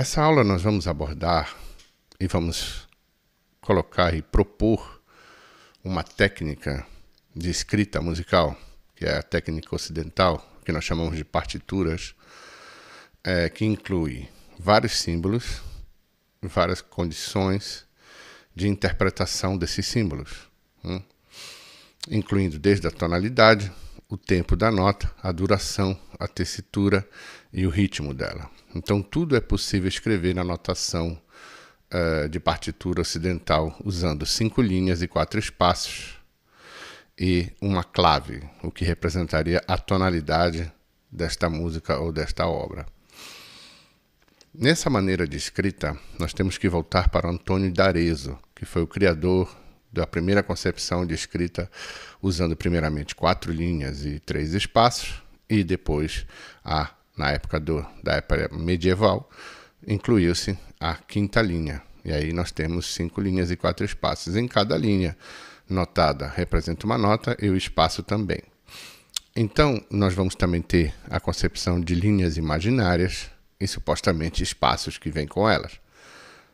Essa aula nós vamos abordar e vamos colocar e propor uma técnica de escrita musical, que é a técnica ocidental, que nós chamamos de partituras, é, que inclui vários símbolos, várias condições de interpretação desses símbolos, hein? Hum, incluindo desde a tonalidade, o tempo da nota, a duração, a tessitura e o ritmo dela. Então, tudo é possível escrever na notação uh, de partitura ocidental usando cinco linhas e quatro espaços e uma clave, o que representaria a tonalidade desta música ou desta obra. Nessa maneira de escrita, nós temos que voltar para Antônio D'Arezzo, que foi o criador da primeira concepção de escrita, usando primeiramente quatro linhas e três espaços, e depois, a, na época do, da época medieval, incluiu-se a quinta linha. E aí nós temos cinco linhas e quatro espaços. Em cada linha notada representa uma nota e o espaço também. Então, nós vamos também ter a concepção de linhas imaginárias e supostamente espaços que vêm com elas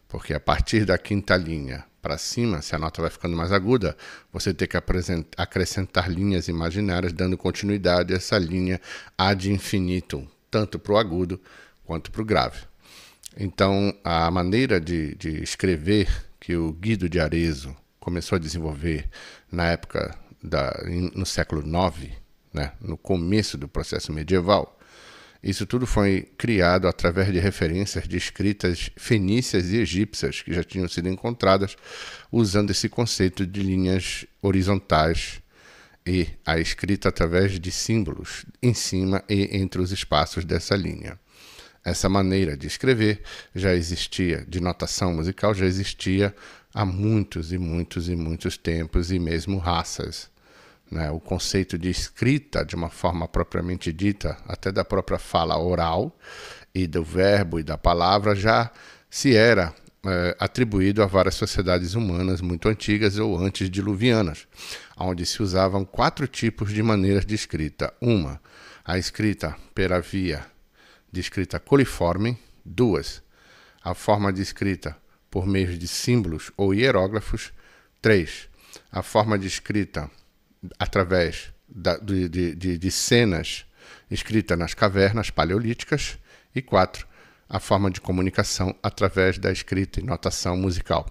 porque a partir da quinta linha para cima, se a nota vai ficando mais aguda, você tem que acrescentar linhas imaginárias, dando continuidade a essa linha ad infinitum, tanto para o agudo quanto para o grave. Então, a maneira de, de escrever que o Guido de Arezzo começou a desenvolver na época da, no século IX, né, no começo do processo medieval, isso tudo foi criado através de referências de escritas fenícias e egípcias que já tinham sido encontradas, usando esse conceito de linhas horizontais e a escrita através de símbolos em cima e entre os espaços dessa linha. Essa maneira de escrever já existia, de notação musical já existia há muitos e muitos e muitos tempos e mesmo raças né, o conceito de escrita de uma forma propriamente dita, até da própria fala oral e do verbo e da palavra, já se era é, atribuído a várias sociedades humanas muito antigas ou antes diluvianas, onde se usavam quatro tipos de maneiras de escrita. Uma, a escrita per via de escrita coliforme. Duas, a forma de escrita por meio de símbolos ou hierógrafos. Três, a forma de escrita através da, de, de, de, cenas escritas nas cavernas paleolíticas. E quatro, a forma de comunicação através da escrita e notação musical.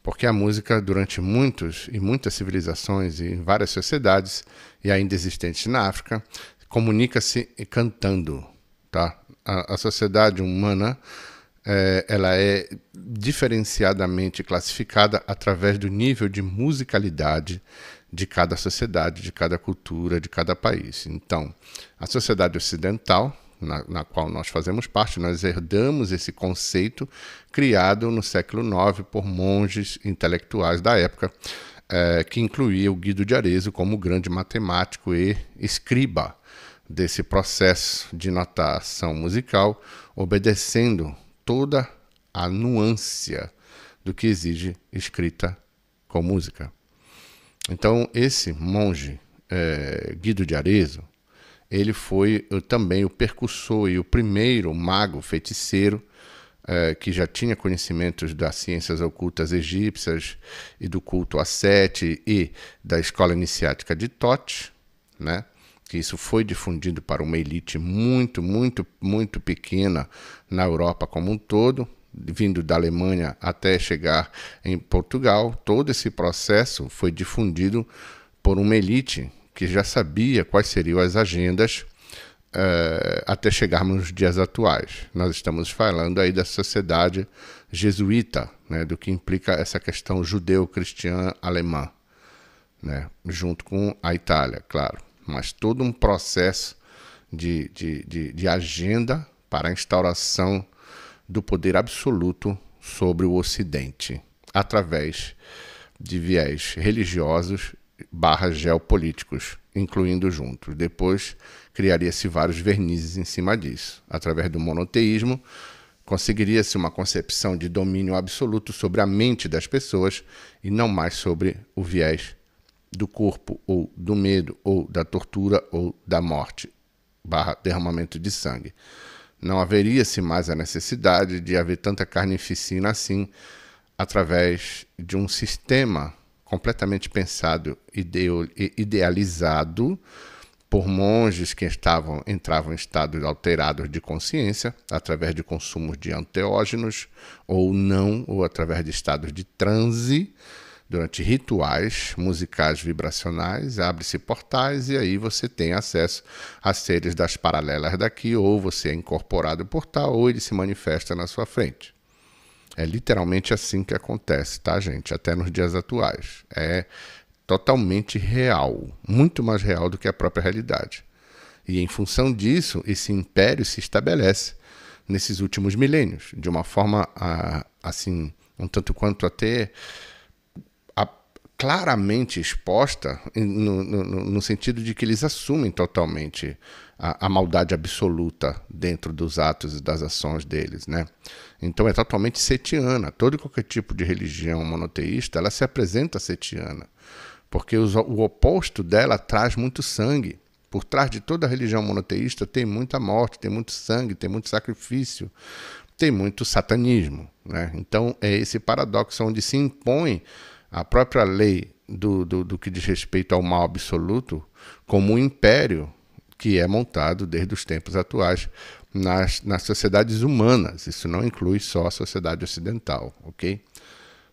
Porque a música, durante muitos e muitas civilizações e em várias sociedades, e ainda existentes na África, comunica-se cantando. Tá? A, a sociedade humana é, ela é diferenciadamente classificada através do nível de musicalidade de cada sociedade, de cada cultura, de cada país. Então, a sociedade ocidental, na, na, qual nós fazemos parte, nós herdamos esse conceito criado no século IX por monges intelectuais da época, eh, que incluía o Guido de Arezzo como grande matemático e escriba desse processo de notação musical, obedecendo toda a nuância do que exige escrita com música. Então, esse monge, é, Guido de Arezzo, ele foi eh, também o percussor e o primeiro mago feiticeiro é, que já tinha conhecimentos das ciências ocultas egípcias e do culto a Sete e da escola iniciática de Tote, né? que isso foi difundido para uma elite muito, muito, muito pequena na Europa como um todo, vindo da Alemanha até chegar em Portugal, todo esse processo foi difundido por uma elite que já sabia quais seriam as agendas uh, até chegarmos nos dias atuais. Nós estamos falando aí da sociedade jesuíta, né, do que implica essa questão judeu-cristã alemã, né, junto com a Itália, claro. Mas todo um processo de, de, de, de agenda para a instauração do poder absoluto sobre o Ocidente, através de viés religiosos barra geopolíticos, incluindo juntos. Depois criaria-se vários vernizes em cima disso. Através do monoteísmo, conseguiria-se uma concepção de domínio absoluto sobre a mente das pessoas e não mais sobre o viés do corpo, ou do medo, ou da tortura, ou da morte, barra derramamento de sangue. Não haveria-se mais a necessidade de haver tanta carnificina assim através de um sistema completamente pensado e idealizado por monges que estavam, entravam em estados alterados de consciência através de consumos de anteógenos ou não, ou através de estados de transe durante rituais musicais vibracionais, abre-se portais e aí você tem acesso a seres das paralelas daqui, ou você é incorporado ao portal, ou ele se manifesta na sua frente. É literalmente assim que acontece, tá, gente? Até nos dias atuais. É totalmente real, muito mais real do que a própria realidade. E em função disso, esse império se estabelece nesses últimos milênios, de uma forma ah, assim, um tanto quanto até claramente exposta, no, no, no, sentido de que eles assumem totalmente a, a, maldade absoluta dentro dos atos e das ações deles, né? Então é totalmente setiana. Todo e qualquer tipo de religião monoteísta, ela se apresenta setiana, porque os, o oposto dela traz muito sangue. Por trás de toda religião monoteísta tem muita morte, tem muito sangue, tem muito sacrifício, tem muito satanismo, né? Então é esse paradoxo onde se impõe a própria lei do, do, do que diz respeito ao mal absoluto como um império que é montado desde os tempos atuais nas, nas sociedades humanas. Isso não inclui só a sociedade ocidental, ok?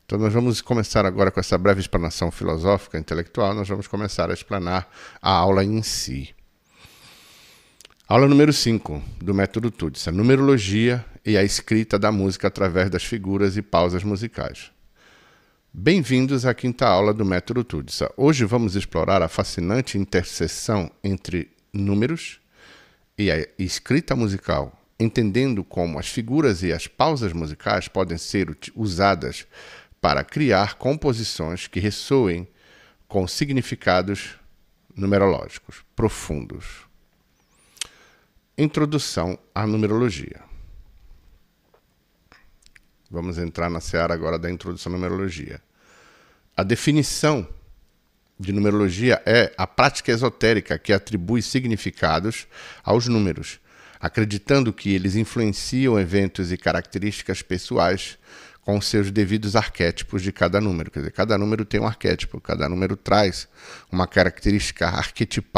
Então nós vamos começar agora com essa breve explanação filosófica intelectual, nós vamos começar a explanar a aula em si. Aula número 5 do método Tudes, a numerologia e a escrita da música através das figuras e pausas musicais. Bem-vindos à quinta aula do Método Tudsa. Hoje vamos explorar a fascinante interseção entre números e a escrita musical, entendendo como as figuras e as pausas musicais podem ser usadas para criar composições que ressoem com significados numerológicos profundos. Introdução à numerologia. Vamos entrar na seara agora da introdução à numerologia. A definição de numerologia é a prática esotérica que atribui significados aos números, acreditando que eles influenciam eventos e características pessoais com seus devidos arquétipos de cada número. Quer dizer, cada número tem um arquétipo, cada número traz uma característica arquetipal